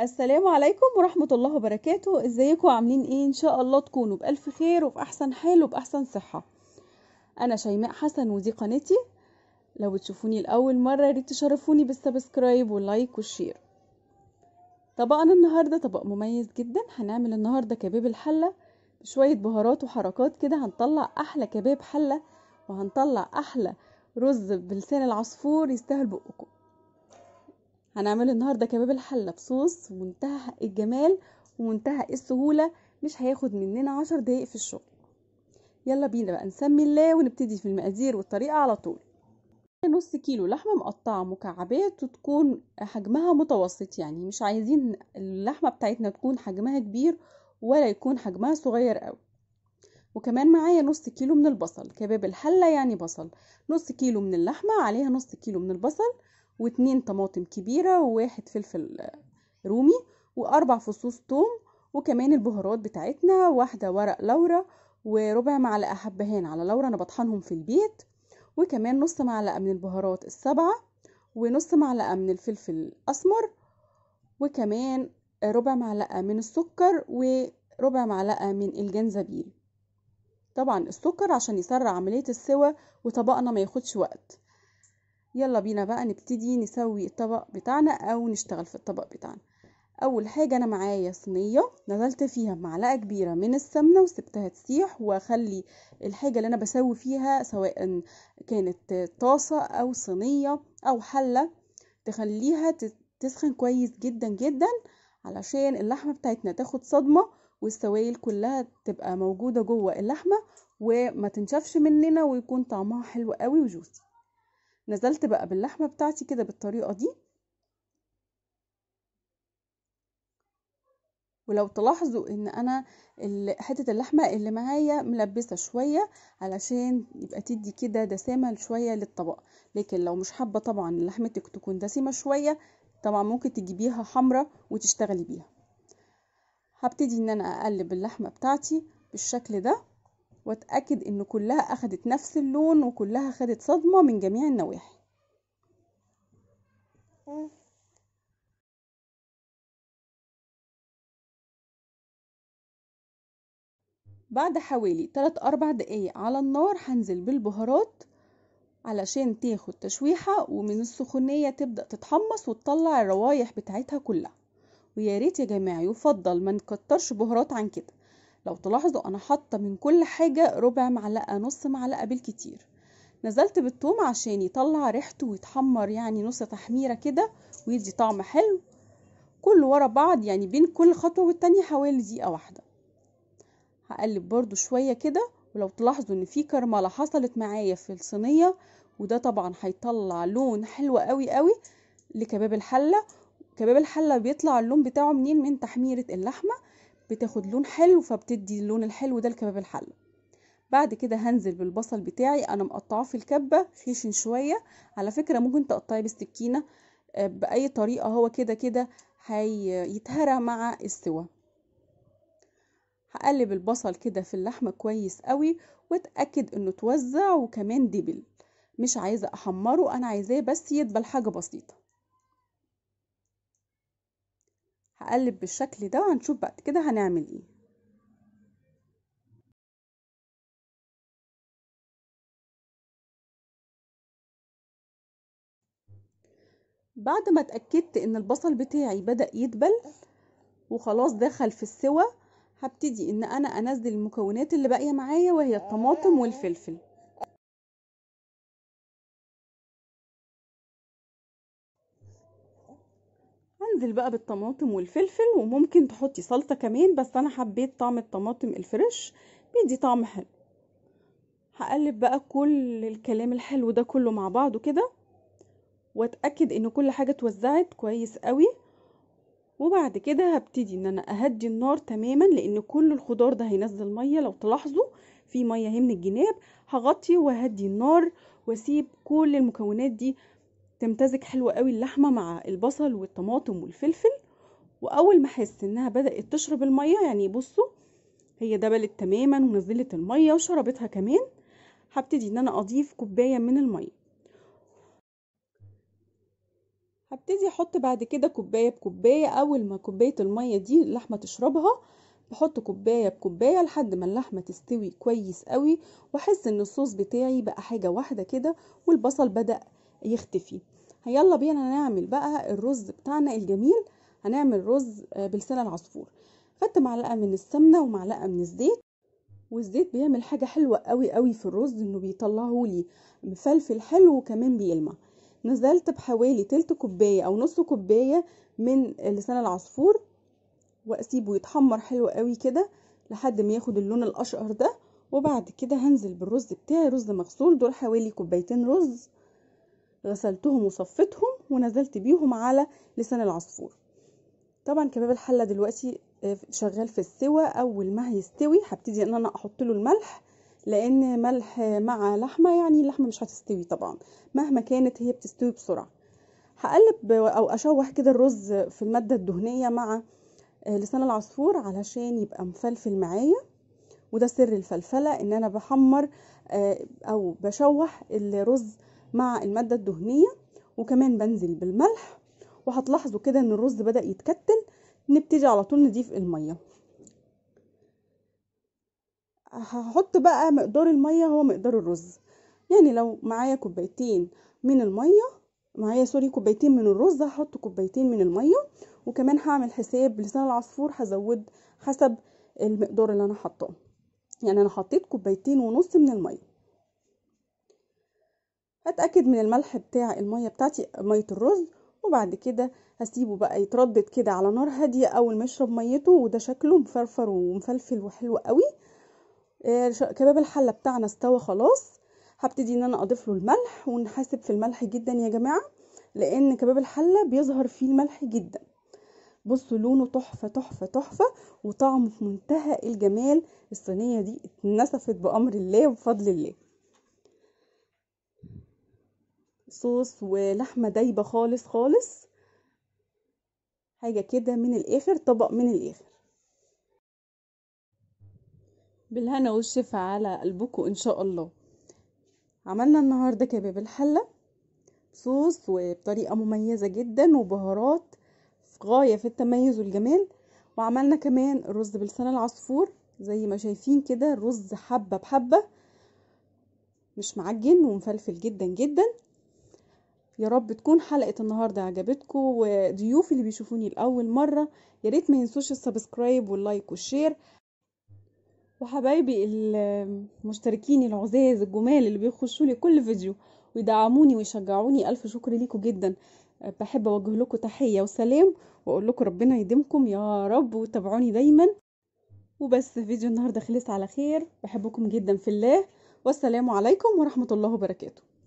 السلام عليكم ورحمة الله وبركاته ازيكم عاملين ايه ان شاء الله تكونوا بألف خير وفي احسن حال وباحسن صحة انا شيماء حسن ودي قناتي لو بتشوفوني لاول مرة ريت تشرفوني بالسبسكرايب واللايك والشير طبقنا النهاردة طبق مميز جدا هنعمل النهاردة كباب الحلة بشوية بهارات وحركات كده هنطلع احلى كباب حلة وهنطلع احلى رز بلسان العصفور يستاهل بقكم هنعمله النهارده كباب الحله بصوص منتهى الجمال ومنتهى السهوله مش هياخد مننا عشر دقايق في الشغل يلا بينا بقى نسمي الله ونبتدي في المقادير والطريقه على طول نص كيلو لحمه مقطعه مكعبات وتكون حجمها متوسط يعني مش عايزين اللحمه بتاعتنا تكون حجمها كبير ولا يكون حجمها صغير قوي وكمان معايا نص كيلو من البصل كباب الحله يعني بصل نص كيلو من اللحمه عليها نص كيلو من البصل واتنين طماطم كبيرة وواحد فلفل رومي واربع فصوص توم وكمان البهارات بتاعتنا واحدة ورق لورا وربع معلقة حبهان على لورا انا بطحنهم في البيت وكمان نص معلقة من البهارات السبعة ونص معلقة من الفلفل الاسمر وكمان ربع معلقة من السكر وربع معلقة من الجنزبيل طبعا السكر عشان يسرع عملية السوى وطبقنا ما ياخدش وقت يلا بينا بقى نبتدي نسوي الطبق بتاعنا او نشتغل في الطبق بتاعنا اول حاجه انا معايا صينيه نزلت فيها معلقه كبيره من السمنه وسبتها تسيح واخلي الحاجه اللي انا بسوي فيها سواء كانت طاسه او صينيه او حله تخليها تسخن كويس جدا جدا علشان اللحمه بتاعتنا تاخد صدمه والسوائل كلها تبقى موجوده جوه اللحمه وما تنشفش مننا ويكون طعمها حلو قوي وجوسي نزلت بقى باللحمة بتاعتي كده بالطريقة دي ولو تلاحظوا ان انا حتة اللحمة اللي معايا ملبسة شوية علشان يبقى تدي كده دسامة شوية للطبق لكن لو مش حابة طبعا لحمتك تكون دسمة شوية طبعا ممكن تجيبيها حمرة وتشتغلي بيها هبتدي ان انا اقلب اللحمة بتاعتي بالشكل ده واتأكد ان كلها اخدت نفس اللون وكلها خدت صدمة من جميع النواحي بعد حوالي 3 4 دقايق على النار هنزل بالبهارات علشان تاخد تشويحة ومن السخونية تبدأ تتحمص وتطلع الروايح بتاعتها كلها ويا ريت يا جماعة يفضل ما نكترش بهارات عن كده لو تلاحظوا انا حاطه من كل حاجه ربع معلقه نص معلقه بالكتير نزلت بالثوم عشان يطلع ريحته ويتحمر يعني نص تحميره كده ويدي طعم حلو كل ورا بعض يعني بين كل خطوه والتانيه حوالي دقيقه واحده هقلب برضو شويه كده ولو تلاحظوا ان في كرمله حصلت معايا في الصينيه وده طبعا هيطلع لون حلو قوي قوي لكباب الحله كباب الحله بيطلع اللون بتاعه منين من تحميره اللحمه بتاخد لون حلو فبتدي اللون الحلو ده لكباب الحله بعد كده هنزل بالبصل بتاعي انا مقطعاه في الكبه خشن شويه على فكره ممكن تقطعيه بالسكينه آه، باي طريقه هو كده كده هيتهرى مع السوا هقلب البصل كده في اللحمه كويس قوي واتاكد انه اتوزع وكمان دبل مش عايزه احمره انا عايزاه بس يدبل حاجه بسيطه هقلب بالشكل ده وهنشوف بعد كده هنعمل ايه بعد ما اتأكدت ان البصل بتاعي بدأ يدبل وخلاص دخل في السوى هبتدي ان انا انزل المكونات اللي باقيه معايا وهي الطماطم والفلفل هننزل بقى بالطماطم والفلفل وممكن تحطي سلطة كمان بس أنا حبيت طعم الطماطم الفريش بيدي طعم حلو هقلب بقى كل الكلام الحلو ده كله مع بعضه كده واتأكد ان كل حاجة اتوزعت كويس قوي وبعد كده هبتدي ان انا اهدي النار تماما لان كل الخضار ده هينزل مية لو تلاحظوا في مية اهي من الجناب هغطي وهدي النار واسيب كل المكونات دي تمتزج حلوة قوي اللحمة مع البصل والطماطم والفلفل واول ما احس انها بدات تشرب الميه يعني بصوا هي دبلت تماما ونزلت الميه وشربتها كمان هبتدي ان انا اضيف كوبايه من الميه هبتدي احط بعد كده كوبايه بكوبايه اول ما كوبايه الميه دي اللحمه تشربها بحط كوبايه بكوبايه لحد ما اللحمه تستوي كويس قوي واحس ان الصوص بتاعي بقى حاجه واحده كده والبصل بدا يختفي يلا بينا نعمل بقى الرز بتاعنا الجميل هنعمل رز آه، بلسان العصفور خدت معلقه من السمنه ومعلقه من الزيت والزيت بيعمل حاجه حلوه قوي قوي في الرز انه بيطلعه لي مفلفل حلو وكمان بيلمع نزلت بحوالي تلت كوبايه او نص كوبايه من لسان العصفور واسيبه يتحمر حلو قوي كده لحد ما ياخد اللون الاشقر ده وبعد كده هنزل بالرز بتاعي رز مغسول دول حوالي كوبايتين رز غسلتهم وصفتهم ونزلت بيهم على لسان العصفور طبعا كباب الحله دلوقتي آه، شغال في السوى اول ما هيستوي هبتدي ان انا احط له الملح لان ملح مع لحمه يعني اللحمه مش هتستوي طبعا مهما كانت هي بتستوي بسرعه هقلب او اشوح كده الرز في الماده الدهنيه مع آه، لسان العصفور علشان يبقى مفلفل معايا وده سر الفلفله ان انا بحمر آه، او بشوح الرز مع المادة الدهنية وكمان بنزل بالملح وهتلاحظوا كده ان الرز بدأ يتكتل نبتدي على طول نضيف المية هحط بقى مقدار المية هو مقدار الرز يعني لو معايا كوبايتين من المية معايا سوري كوبايتين من الرز هحط كوبايتين من المية وكمان هعمل حساب لسان العصفور هزود حسب المقدار اللي انا حطاه يعني انا حطيت كوبايتين ونص من المية هتأكد من الملح بتاع المية بتاعتي مية الرز وبعد كده هسيبه بقى يتردد كده على نار هادية أول ما يشرب ميته وده شكله مفرفر ومفلفل وحلو قوي آه كباب الحلة بتاعنا استوى خلاص هبتدي ان انا اضيف له الملح ونحاسب في الملح جدا يا جماعة لان كباب الحلة بيظهر فيه الملح جدا بصوا لونه تحفة تحفة تحفة وطعمه في منتهى الجمال الصينية دي اتنسفت بأمر الله وبفضل الله صوص ولحمه دايبه خالص خالص حاجه كده من الاخر طبق من الاخر بالهنا والشفا على قلبكم ان شاء الله عملنا النهارده كباب الحله صوص وبطريقه مميزه جدا وبهارات في غايه في التميز والجمال وعملنا كمان رز بلسان العصفور زي ما شايفين كده رز حبه بحبه مش معجن ومفلفل جدا جدا يا رب تكون حلقة النهاردة عجبتكم وضيوفي اللي بيشوفوني لأول مرة يا ريت ما ينسوش السبسكرايب واللايك والشير وحبايبي المشتركين العزاز الجمال اللي بيخشوا لي كل فيديو ويدعموني ويشجعوني ألف شكر ليكم جدا بحب أوجه لكم تحية وسلام وأقول لكم ربنا يديمكم يا رب وتابعوني دايما وبس فيديو النهاردة خلص على خير بحبكم جدا في الله والسلام عليكم ورحمة الله وبركاته